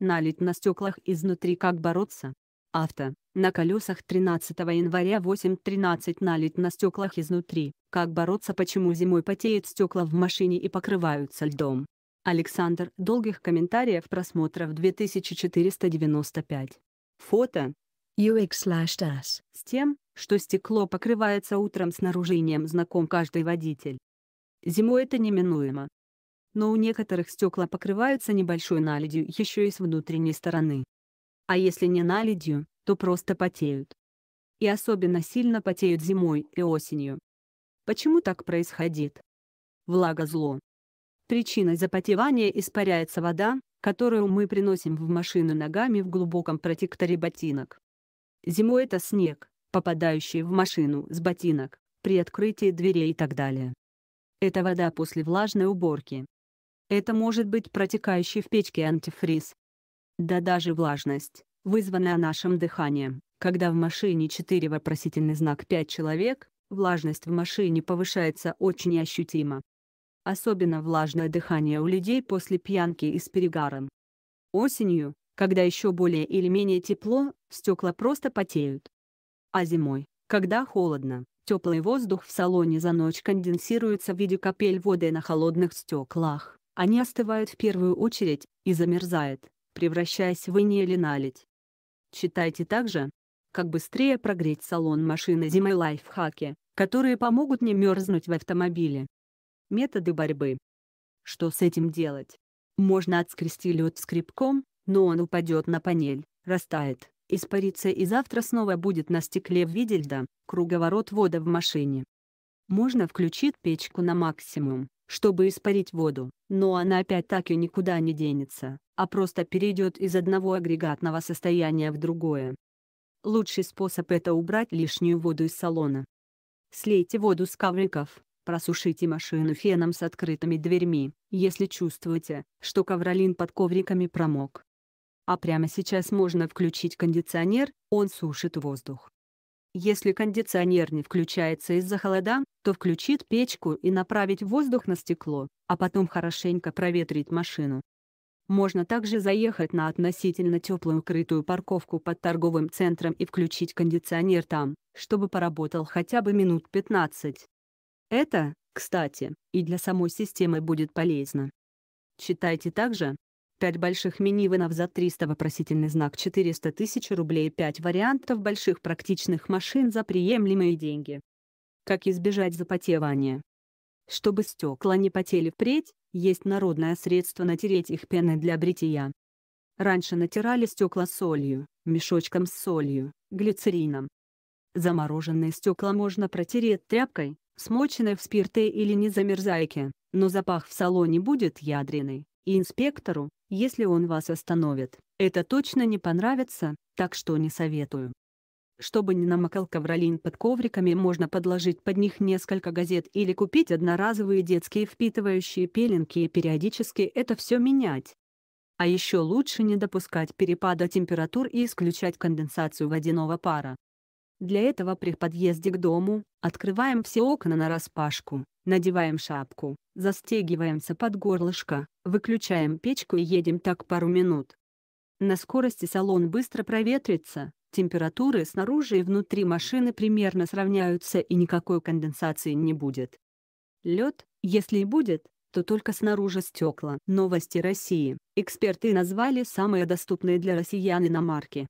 налить на стеклах изнутри «Как бороться». Авто. На колесах 13 января 8.13 налить на стеклах изнутри. Как бороться, почему зимой потеют стекла в машине и покрываются льдом. Александр, долгих комментариев просмотров 2495. Фото. UX С тем, что стекло покрывается утром снаружением знаком каждый водитель. Зимой это неминуемо но у некоторых стекла покрываются небольшой наледью еще и с внутренней стороны. А если не наледью, то просто потеют. И особенно сильно потеют зимой и осенью. Почему так происходит? Влага зло. Причиной запотевания испаряется вода, которую мы приносим в машину ногами в глубоком протекторе ботинок. Зимой это снег, попадающий в машину с ботинок, при открытии дверей и так далее. Это вода после влажной уборки. Это может быть протекающий в печке антифриз. Да даже влажность, вызванная нашим дыханием. Когда в машине 4 вопросительный знак 5 человек, влажность в машине повышается очень ощутимо. Особенно влажное дыхание у людей после пьянки и с перегаром. Осенью, когда еще более или менее тепло, стекла просто потеют. А зимой, когда холодно, теплый воздух в салоне за ночь конденсируется в виде капель воды на холодных стеклах. Они остывают в первую очередь и замерзают, превращаясь в иней или наледь. Читайте также, как быстрее прогреть салон машины зимой лайфхаки, которые помогут не мерзнуть в автомобиле. Методы борьбы. Что с этим делать? Можно отскрести лед скребком, но он упадет на панель, растает, испарится и завтра снова будет на стекле в виде льда, круговорот вода в машине. Можно включить печку на максимум, чтобы испарить воду, но она опять так и никуда не денется, а просто перейдет из одного агрегатного состояния в другое. Лучший способ это убрать лишнюю воду из салона. Слейте воду с ковриков, просушите машину феном с открытыми дверьми, если чувствуете, что ковролин под ковриками промок. А прямо сейчас можно включить кондиционер, он сушит воздух. Если кондиционер не включается из-за холода, то включит печку и направить воздух на стекло, а потом хорошенько проветрить машину. Можно также заехать на относительно теплую крытую парковку под торговым центром и включить кондиционер там, чтобы поработал хотя бы минут 15. Это, кстати, и для самой системы будет полезно. Читайте также, 5 больших минивенов за 300 вопросительный знак 400 тысяч рублей, 5 вариантов больших практичных машин за приемлемые деньги. Как избежать запотевания? Чтобы стекла не потели впредь, есть народное средство натереть их пеной для бритья. Раньше натирали стекла солью, мешочком с солью, глицерином. Замороженные стекла можно протереть тряпкой, смоченной в спирте или не замерзайке, но запах в салоне будет ядреный, и инспектору, если он вас остановит. Это точно не понравится, так что не советую. Чтобы не намокал ковролин под ковриками, можно подложить под них несколько газет или купить одноразовые детские впитывающие пеленки и периодически это все менять. А еще лучше не допускать перепада температур и исключать конденсацию водяного пара. Для этого при подъезде к дому открываем все окна нараспашку, Надеваем шапку, застегиваемся под горлышко, выключаем печку и едем так пару минут. На скорости салон быстро проветрится, температуры снаружи и внутри машины примерно сравняются и никакой конденсации не будет. Лед, если и будет, то только снаружи стекла. Новости России. Эксперты назвали самые доступные для россиян иномарки.